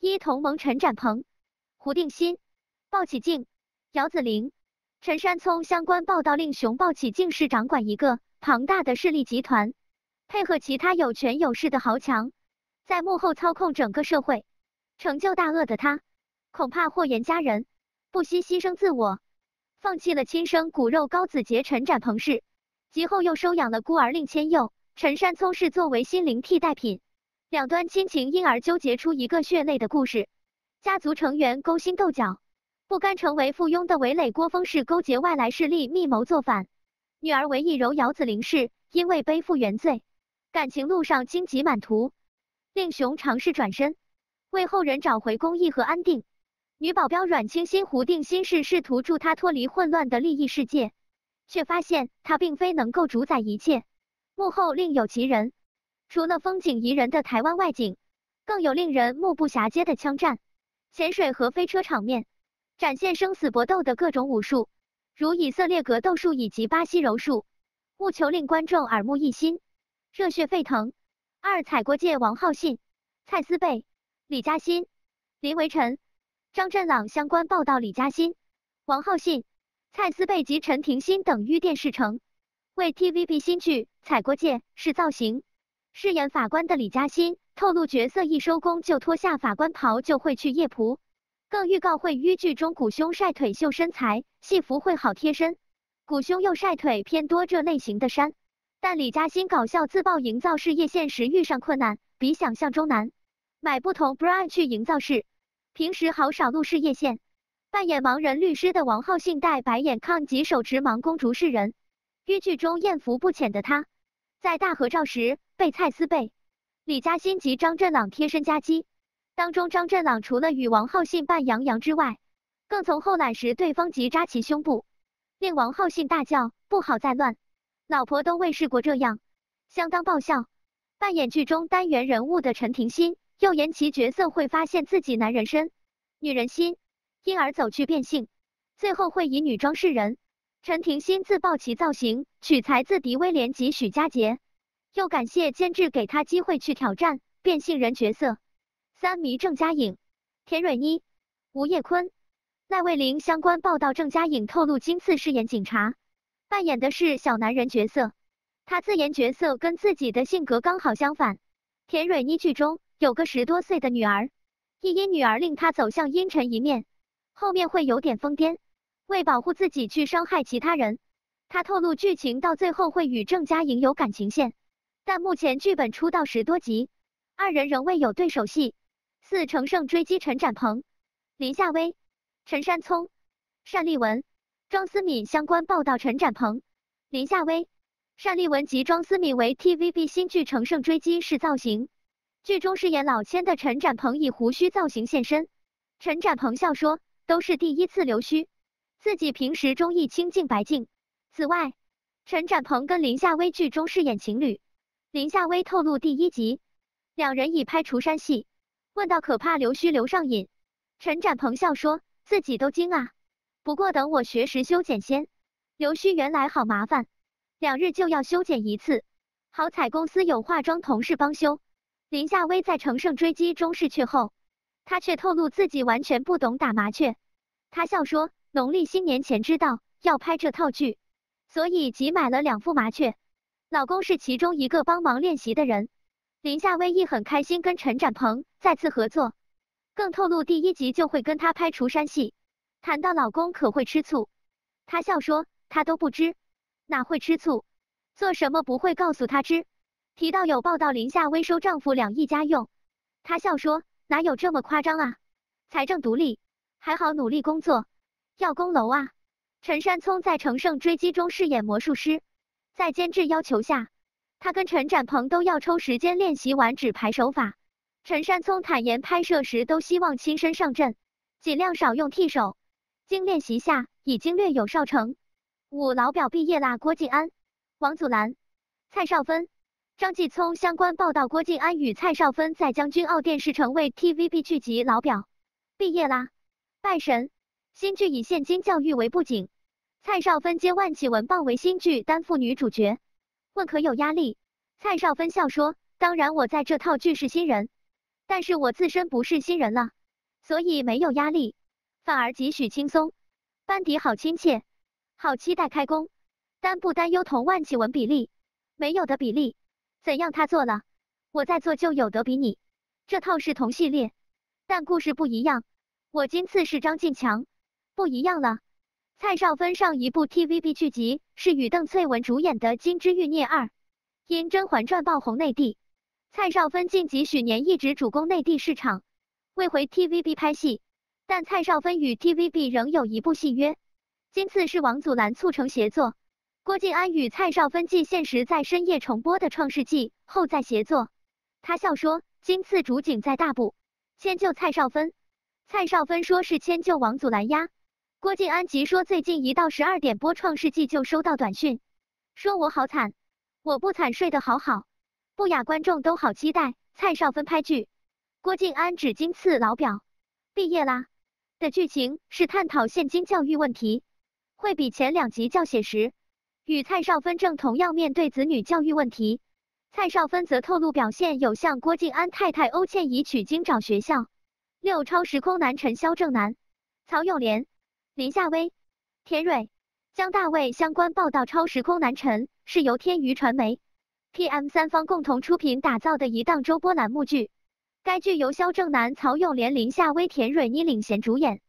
一同盟陈展鹏、胡定欣、鲍启静、姚子玲、陈山聪相关报道令熊鲍起静是掌管一个庞大的势力集团，配合其他有权有势的豪强，在幕后操控整个社会，成就大恶的他，恐怕祸延家人不惜牺牲自我，放弃了亲生骨肉高子杰、陈展鹏氏，及后又收养了孤儿令千佑、陈山聪是作为心灵替代品。两端亲情，因而纠结出一个血泪的故事。家族成员勾心斗角，不甘成为附庸的傀儡郭峰氏勾结外来势力密谋造反。女儿韦一柔姚子林氏因为背负原罪，感情路上荆棘满途，令雄尝试转身，为后人找回公义和安定。女保镖阮清新胡定欣是试图助她脱离混乱的利益世界，却发现她并非能够主宰一切，幕后另有其人。除了风景宜人的台湾外景，更有令人目不暇接的枪战、潜水和飞车场面，展现生死搏斗的各种武术，如以色列格斗术以及巴西柔术，务求令观众耳目一新、热血沸腾。二《踩过界》王浩信、蔡思贝、李嘉欣、林维晨、张振朗相关报道：李嘉欣、王浩信、蔡思贝及陈廷欣等于电视城为 TVB 新剧《踩过界》是造型。饰演法官的李嘉欣透露，角色一收工就脱下法官袍，就会去夜蒲。更预告会于剧中古胸晒腿秀身材，戏服会好贴身。古胸又晒腿偏多这类型的衫。但李嘉欣搞笑自曝，营造事业线时遇上困难，比想象中难。买不同 bra 去营造室，平时好少露事业线。扮演盲人律师的王浩信戴白眼抗及手持盲公逐饰人。于剧中艳福不浅的他，在大合照时。被蔡思贝、李嘉欣及张震朗贴身夹击，当中张震朗除了与王浩信扮杨洋之外，更从后揽时对方即扎其胸部，令王浩信大叫不好再乱，老婆都未试过这样，相当爆笑。扮演剧中单元人物的陈庭欣，又演其角色会发现自己男人身女人心，因而走去变性，最后会以女装示人。陈庭欣自曝其造型取材自狄威廉及许家杰。又感谢监制给他机会去挑战变性人角色。三迷郑嘉颖、田蕊妮、吴叶坤、赖慰玲相关报道，郑嘉颖透露今次饰演警察，扮演的是小男人角色。他自言角色跟自己的性格刚好相反。田蕊妮剧中有个十多岁的女儿，亦因女儿令他走向阴沉一面，后面会有点疯癫，为保护自己去伤害其他人。他透露剧情到最后会与郑嘉颖有感情线。但目前剧本出到十多集，二人仍未有对手戏。四乘胜追击，陈展鹏、林夏薇、陈山聪、单立文、庄思敏相关报道：陈展鹏、林夏薇、单立文及庄思敏为 TVB 新剧《乘胜追击》是造型，剧中饰演老千的陈展鹏以胡须造型现身。陈展鹏笑说都是第一次留须，自己平时中意清净白净。此外，陈展鹏跟林夏薇剧中饰演情侣。林夏薇透露，第一集两人已拍除山戏。问到可怕刘须刘上瘾，陈展鹏笑说自己都惊啊。不过等我学识修剪先。刘须原来好麻烦，两日就要修剪一次。好彩公司有化妆同事帮修。林夏薇在乘胜追击中逝去后，她却透露自己完全不懂打麻雀。他笑说农历新年前知道要拍这套剧，所以急买了两副麻雀。老公是其中一个帮忙练习的人，林夏薇一很开心跟陈展鹏再次合作，更透露第一集就会跟他拍《除山戏》，谈到老公可会吃醋，她笑说他都不知，哪会吃醋，做什么不会告诉他知。提到有报道林夏薇收丈夫两亿家用，她笑说哪有这么夸张啊，财政独立，还好努力工作，要攻楼啊。陈山聪在《乘胜追击》中饰演魔术师。在监制要求下，他跟陈展鹏都要抽时间练习玩纸牌手法。陈山聪坦言，拍摄时都希望亲身上阵，尽量少用替手。经练习下，已经略有少成。五老表毕业啦！郭晋安、王祖蓝、蔡少芬、张继聪相关报道：郭晋安与蔡少芬在将军澳电视城为 TVB 剧集《老表毕业啦》拜神，新剧以现今教育为布景。蔡少芬接万绮雯傍为新剧担负女主角，问可有压力？蔡少芬笑说：“当然我在这套剧是新人，但是我自身不是新人了，所以没有压力，反而几许轻松。班底好亲切，好期待开工。担不担忧同万绮雯比例？没有的比例，怎样他做了，我在做就有得比你。这套是同系列，但故事不一样。我今次是张晋强，不一样了。”蔡少芬上一部 TVB 剧集是与邓萃雯主演的《金枝欲孽二》，因《甄嬛传》爆红内地。蔡少芬晋级许年一直主攻内地市场，未回 TVB 拍戏。但蔡少芬与 TVB 仍有一部戏约，今次是王祖蓝促成协作。郭晋安与蔡少芬继现实在深夜重播的《创世纪》后再协作。他笑说今次主景在大埔，迁就蔡少芬。蔡少芬说是迁就王祖蓝呀。郭晋安即说，最近一到十二点播《创世纪》就收到短讯，说我好惨，我不惨，睡得好好。不雅观众都好期待蔡少芬拍剧，郭晋安只今次老表毕业啦的剧情是探讨现今教育问题，会比前两集较写实。与蔡少芬正同样面对子女教育问题，蔡少芬则透露表现有向郭晋安太太欧倩怡取经找学校。六超时空男陈潇正男，曹佑莲。林夏薇、田蕊、江大卫相关报道，《超时空男神》是由天娱传媒、PM 三方共同出品打造的一档周播栏目剧。该剧由肖正南、曹永廉、林夏薇、田蕊妮领衔主演。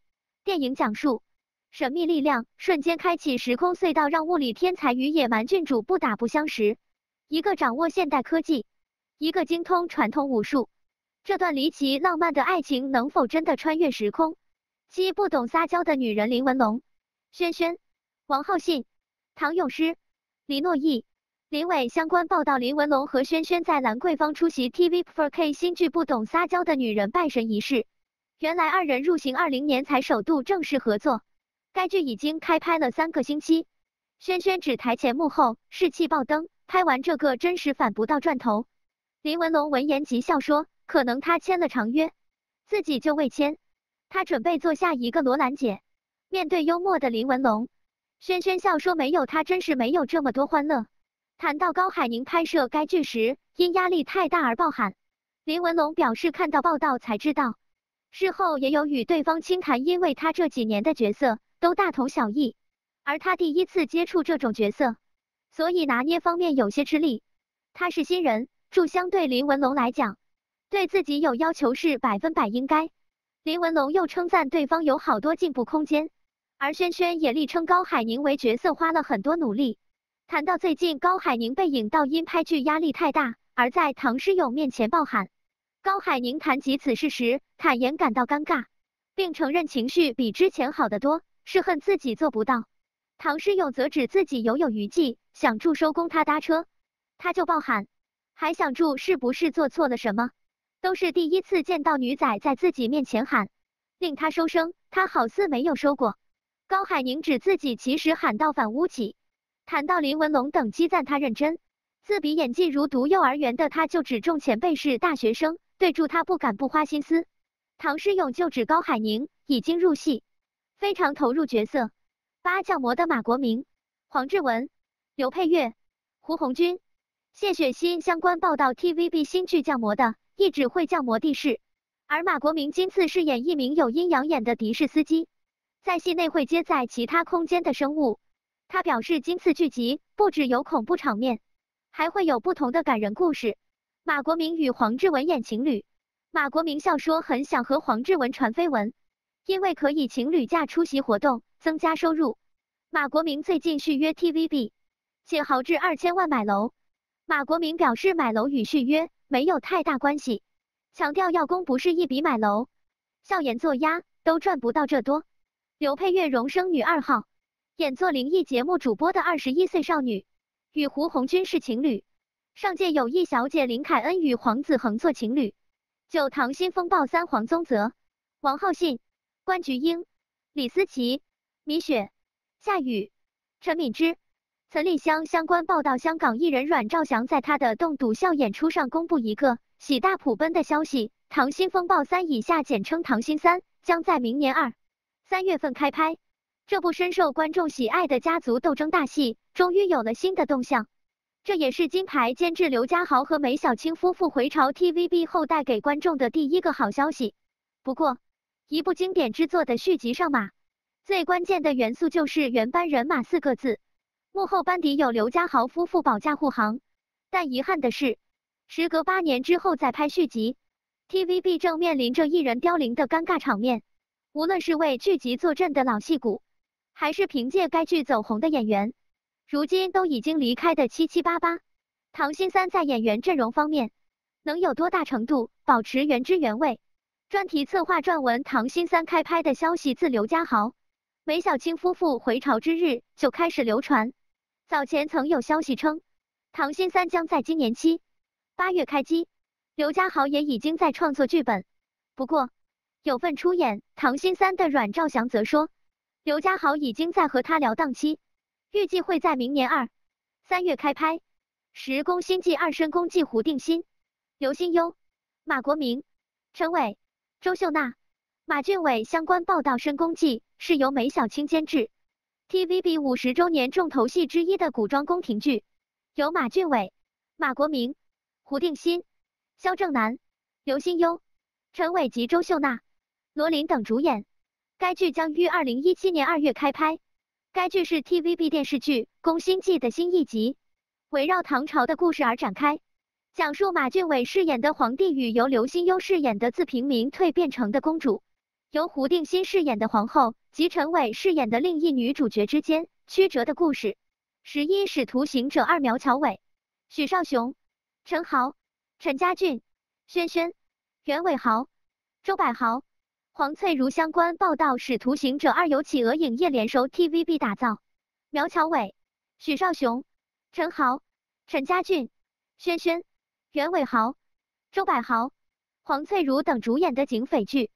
电影讲述神秘力量瞬间开启时空隧道，让物理天才与野蛮郡主不打不相识。一个掌握现代科技，一个精通传统武术，这段离奇浪漫的爱情能否真的穿越时空？《七不懂撒娇的女人》林文龙、轩轩、王浩信、唐咏诗、李诺毅、林伟相关报道：林文龙和轩轩在兰桂坊出席 TVB For K 新剧《不懂撒娇的女人》拜神仪式。原来二人入行二零年才首度正式合作，该剧已经开拍了三个星期。轩轩指台前幕后士气爆灯，拍完这个真是返不到转头。林文龙闻言即笑说：“可能他签了长约，自己就未签。”他准备做下一个罗兰姐。面对幽默的林文龙，轩轩笑说没有，他真是没有这么多欢乐。谈到高海宁拍摄该剧时因压力太大而爆喊，林文龙表示看到报道才知道，事后也有与对方轻谈，因为他这几年的角色都大同小异，而他第一次接触这种角色，所以拿捏方面有些吃力。他是新人，注相对林文龙来讲，对自己有要求是百分百应该。林文龙又称赞对方有好多进步空间，而轩轩也力称高海宁为角色花了很多努力。谈到最近高海宁被影到因拍剧压力太大而在唐诗咏面前暴喊，高海宁谈及此事时坦言感到尴尬，并承认情绪比之前好得多，是恨自己做不到。唐诗咏则指自己犹有余悸，想祝收工他搭车，他就暴喊，还想祝是不是做错了什么。都是第一次见到女仔在自己面前喊，令他收声。他好似没有收过。高海宁指自己其实喊到反屋企，谈到林文龙等激赞他认真，自比演技如读幼儿园的他，就只重前辈是大学生，对住他不敢不花心思。唐诗咏就指高海宁已经入戏，非常投入角色。八将魔的马国明、黄志文、刘佩玥、胡红军、谢雪欣相关报道，TVB 新剧《将魔的。一直会降魔的士，而马国明今次饰演一名有阴阳眼的的士司机，在戏内会接载其他空间的生物。他表示今次剧集不只有恐怖场面，还会有不同的感人故事。马国明与黄志文演情侣，马国明笑说很想和黄志文传绯闻，因为可以情侣价出席活动，增加收入。马国明最近续约 TVB，且豪掷二千万买楼。马国明表示买楼与续约。没有太大关系，强调要攻不是一笔买楼，笑颜作鸭都赚不到这多。刘佩玥荣升女二号，演做灵异节目主播的二十一岁少女，与胡红军是情侣。上届有一小姐林凯恩与黄子恒做情侣。《九堂新风暴三》黄宗泽、王浩信、关菊英、李思琪、米雪、夏雨、陈敏之。曾立香相关报道，香港艺人阮兆祥在他的栋笃笑演出上公布一个喜大普奔的消息，《溏心风暴三》以下简称《溏心三》将在明年二、三月份开拍。这部深受观众喜爱的家族斗争大戏终于有了新的动向，这也是金牌监制刘家豪和梅小青夫妇回潮 TVB 后带给观众的第一个好消息。不过，一部经典之作的续集上马，最关键的元素就是原班人马四个字。幕后班底有刘家豪夫妇保驾护航，但遗憾的是，时隔八年之后再拍续集，TVB 正面临着艺人凋零的尴尬场面。无论是为剧集坐镇的老戏骨，还是凭借该剧走红的演员，如今都已经离开的七七八八。唐心三在演员阵容方面，能有多大程度保持原汁原味？专题策划撰文：唐心三开拍的消息自刘家豪、梅小青夫妇回朝之日就开始流传。早前曾有消息称，《唐心三》将在今年七、八月开机，刘家豪也已经在创作剧本。不过，有份出演《唐心三》的阮兆祥则说，刘家豪已经在和他聊档期，预计会在明年二、三月开拍。《十宫心计二深宫计》胡定欣、刘心悠、马国明、陈伟、周秀娜、马俊伟相关报道，《深宫计》是由梅小青监制。TVB 五十周年重头戏之一的古装宫廷剧，由马俊伟、马国明、胡定欣、萧正楠、刘心悠、陈伟及周秀娜、罗琳等主演。该剧将于二零一七年二月开拍。该剧是 TVB 电视剧《宫心计》的新一集，围绕唐朝的故事而展开，讲述马俊伟饰演的皇帝与由刘心悠饰演的自平民蜕变成的公主。由胡定欣饰演的皇后及陈伟饰演的另一女主角之间曲折的故事。《十一使徒行者二》苗侨伟、许绍雄、陈豪、陈家俊、轩轩、袁伟豪、周柏豪、黄翠如相关报道，《使徒行者二》由企鹅影业联手 TVB 打造，苗侨伟、许绍雄、陈豪、陈家俊、轩轩、袁伟豪、周柏豪、黄翠如等主演的警匪剧。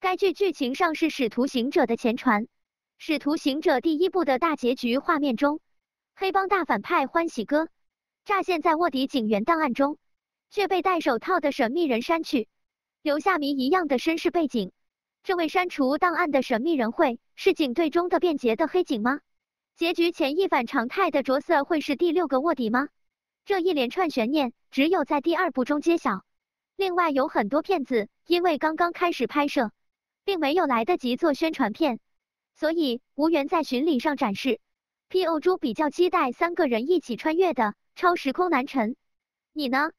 该剧剧情上是《使徒行者》的前传，《使徒行者》第一部的大结局画面中，黑帮大反派欢喜哥乍现，在卧底警员档案中，却被戴手套的神秘人删去，留下谜一样的身世背景。这位删除档案的神秘人会是警队中的便捷的黑警吗？结局前一反常态的着色会是第六个卧底吗？这一连串悬念只有在第二部中揭晓。另外，有很多片子因为刚刚开始拍摄。并没有来得及做宣传片，所以无缘在巡礼上展示。P.O. 猪比较期待三个人一起穿越的超时空南辰，你呢？